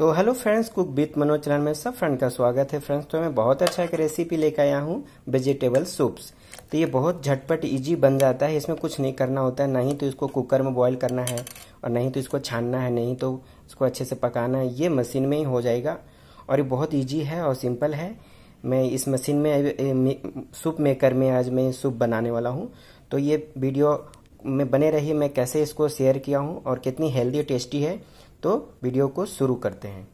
तो hello friends cook with Manoj channel में सब फ्रेंड का स्वागत है फ्रेंड्स तो मैं बहुत अच्छा एक रेसिपी लेकर आया हूँ वेजिटेबल सूप्स तो ये बहुत झटपट इजी बन जाता है इसमें कुछ नहीं करना होता है नहीं तो इसको कुकर में बॉईल करना है और नहीं तो इसको छानना है नहीं तो इसको अच्छे से पकाना है ये मशीन में ही हो जाएगा और ये बहुत ईजी है और सिंपल है मैं इस मशीन में सूप मेकर में आज मैं सूप बनाने वाला हूँ तो ये वीडियो में बने रही मैं कैसे इसको शेयर किया हूँ और कितनी हेल्दी टेस्टी है तो वीडियो को शुरू करते हैं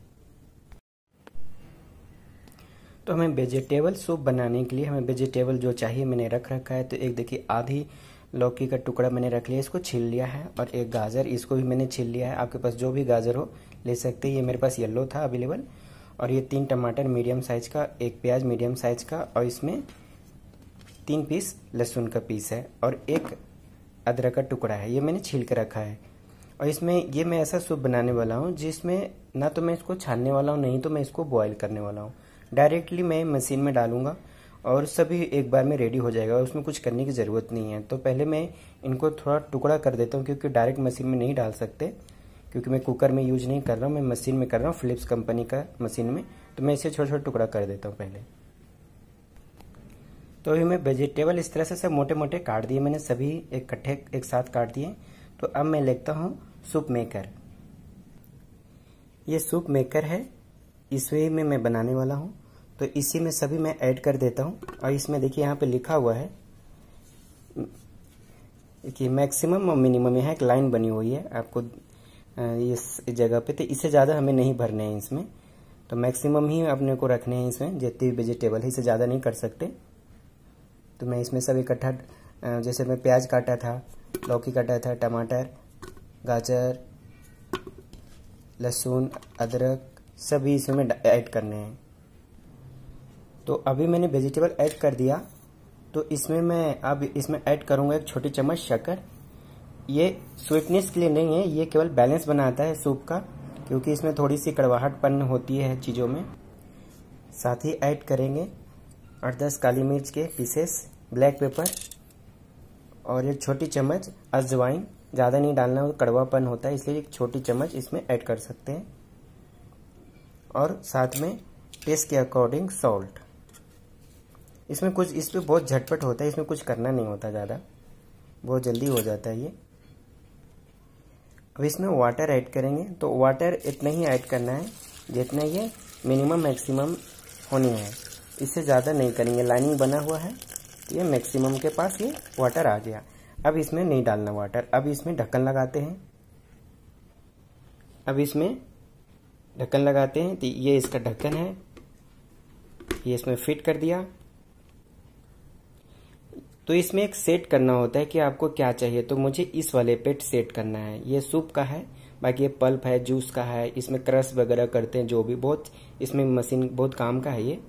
तो हमें वेजिटेबल सूप बनाने के लिए हमें वेजिटेबल जो चाहिए मैंने रख रखा है तो एक देखिए आधी लौकी का टुकड़ा मैंने रख लिया इसको छील लिया है और एक गाजर इसको भी मैंने छील लिया है आपके पास जो भी गाजर हो ले सकते हैं ये मेरे पास येलो था अवेलेबल और ये तीन टमाटर मीडियम साइज का एक प्याज मीडियम साइज का और इसमें तीन पीस लहसुन का पीस है और एक अदरक का टुकड़ा है ये मैंने छील कर रखा है और इसमें ये मैं ऐसा सूप बनाने वाला हूँ जिसमें ना तो मैं इसको छानने वाला हूँ नहीं तो मैं इसको बॉयल करने वाला हूँ डायरेक्टली मैं मशीन में डालूंगा और सभी एक बार में रेडी हो जाएगा उसमें कुछ करने की ज़रूरत नहीं है तो पहले मैं इनको थोड़ा टुकड़ा कर देता हूँ क्योंकि डायरेक्ट मशीन में नहीं डाल सकते क्योंकि मैं कुकर में यूज नहीं कर रहा हूँ मैं मशीन में कर रहा हूँ फिलिप्स कंपनी का मशीन में तो मैं इसे छोटा छोटा टुकड़ा कर देता हूँ पहले तो अभी मैं वेजिटेबल इस तरह से सब मोटे मोटे काट दिए मैंने सभी इकट्ठे एक, एक साथ काट दिए तो अब मैं लिखता हूँ सूप मेकर ये सूप मेकर है इसी में मैं बनाने वाला हूँ तो इसी में सभी मैं ऐड कर देता हूँ और इसमें देखिए यहाँ पे लिखा हुआ है कि मैक्सिमम और मिनिमम यहाँ एक लाइन बनी हुई है आपको इस जगह पे तो इससे ज़्यादा हमें नहीं भरने हैं इसमें तो मैक्सिमम ही अपने को रखने हैं इसमें जितने भी वेजिटेबल है इसे ज़्यादा नहीं कर सकते तो मैं इसमें सब इकट्ठा जैसे मैं प्याज काटा था लौकी काटा था टमाटर गाजर लहसुन अदरक सभी इसमें ऐड करने हैं तो अभी मैंने वेजिटेबल ऐड कर दिया तो इसमें मैं अब इसमें ऐड करूंगा एक छोटी चम्मच शक्कर ये स्वीटनेस के लिए नहीं है ये केवल बैलेंस बनाता है सूप का क्योंकि इसमें थोड़ी सी कड़वाहटपन होती है चीज़ों में साथ ही ऐड करेंगे आठ दस काली मिर्च के पीसेस ब्लैक पेपर और एक छोटी चम्मच अजवाइन ज़्यादा नहीं डालना कड़वापन होता है इसलिए एक छोटी चम्मच इसमें ऐड कर सकते हैं और साथ में टेस्ट के अकॉर्डिंग सॉल्ट इसमें कुछ इस पर बहुत झटपट होता है इसमें कुछ करना नहीं होता ज़्यादा बहुत जल्दी हो जाता है ये अब इसमें वाटर ऐड करेंगे तो वाटर इतना ही ऐड करना है जितना ये मिनिमम मैक्सिमम होनी है इससे ज़्यादा नहीं करेंगे लाइनिंग बना हुआ है ये मैक्सिमम के पास ये वाटर आ गया अब इसमें नहीं डालना वाटर अब इसमें ढक्कन लगाते हैं अब इसमें ढक्कन लगाते हैं तो ये इसका ढक्कन है ये इसमें फिट कर दिया तो इसमें एक सेट करना होता है कि आपको क्या चाहिए तो मुझे इस वाले पेट सेट करना है ये सूप का है बाकी ये पल्प है जूस का है इसमें क्रश वगैरह करते हैं जो भी बहुत इसमें मशीन बहुत काम का है ये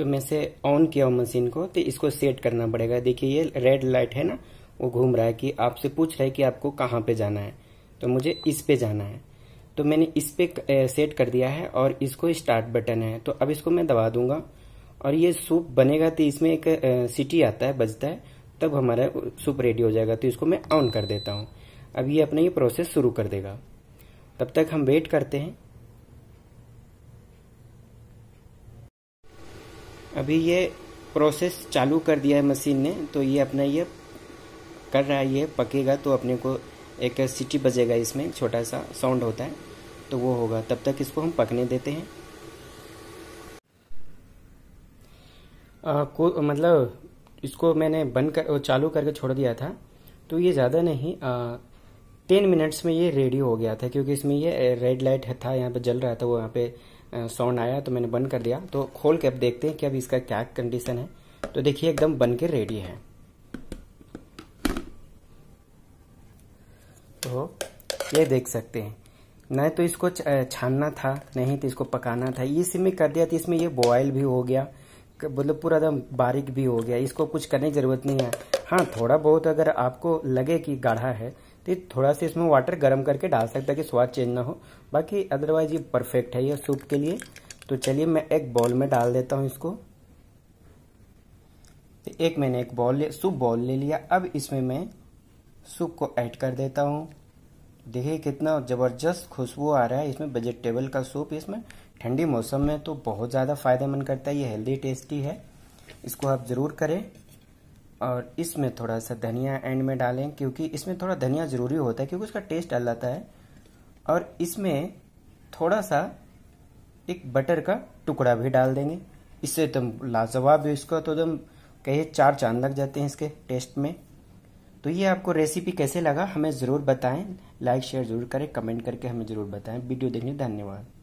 तो मैं से ऑन किया हूँ मशीन को तो इसको सेट करना पड़ेगा देखिए ये रेड लाइट है ना वो घूम रहा है कि आपसे पूछ रहा है कि आपको कहाँ पे जाना है तो मुझे इस पे जाना है तो मैंने इस पे सेट कर दिया है और इसको स्टार्ट बटन है तो अब इसको मैं दबा दूंगा और ये सूप बनेगा तो इसमें एक सीटी आता है बजता है तब हमारा सूप रेडी हो जाएगा तो इसको मैं ऑन कर देता हूँ अब ये अपना ये प्रोसेस शुरू कर देगा तब तक हम वेट करते हैं अभी ये प्रोसेस चालू कर दिया है मशीन ने तो ये अपना ये कर रहा है ये पकेगा तो अपने को एक सीटी बजेगा इसमें छोटा सा साउंड होता है तो वो होगा तब तक इसको हम पकने देते हैं आ, को मतलब इसको मैंने बंद कर चालू करके छोड़ दिया था तो ये ज़्यादा नहीं आ, टेन मिनट्स में ये रेडी हो गया था क्योंकि इसमें ये रेड लाइट था यहाँ पे जल रहा था वो यहाँ पे साउंड आया तो मैंने बंद कर दिया तो खोल के अब देखते हैं कि अब इसका क्या कंडीशन है तो देखिए एकदम बन के रेडी है तो ये देख सकते हैं न तो इसको छानना था नहीं तो इसको पकाना था ये सिम कर दिया तो इसमें ये बॉयल भी हो गया मतलब पूरा एकदम बारीक भी हो गया इसको कुछ करने की ज़रूरत नहीं है हाँ थोड़ा बहुत अगर आपको लगे कि गाढ़ा है तो थोड़ा सा इसमें वाटर गर्म करके डाल सकते है कि स्वाद चेंज ना हो बाकी अदरवाइज ये परफेक्ट है यह सूप के लिए तो चलिए मैं एक बॉल में डाल देता हूँ इसको तो एक मैंने एक बॉल ले सूप बॉल ले लिया अब इसमें मैं सूप को ऐड कर देता हूँ देखिए कितना ज़बरदस्त खुशबू आ रहा है इसमें वेजिटेबल का सूप इसमें ठंडी मौसम में तो बहुत ज़्यादा फायदेमंद करता है ये हेल्दी टेस्टी है इसको आप ज़रूर करें और इसमें थोड़ा सा धनिया एंड में डालें क्योंकि इसमें थोड़ा धनिया ज़रूरी होता है क्योंकि उसका टेस्ट अलग है और इसमें थोड़ा सा एक बटर का टुकड़ा भी डाल देंगे इससे एकदम तो लाजवाब इसका तो एकदम कहे चार चांद लग जाते हैं इसके टेस्ट में तो ये आपको रेसिपी कैसे लगा हमें ज़रूर बताएं लाइक शेयर ज़रूर करें कमेंट करके हमें ज़रूर बताएं वीडियो देखने धन्यवाद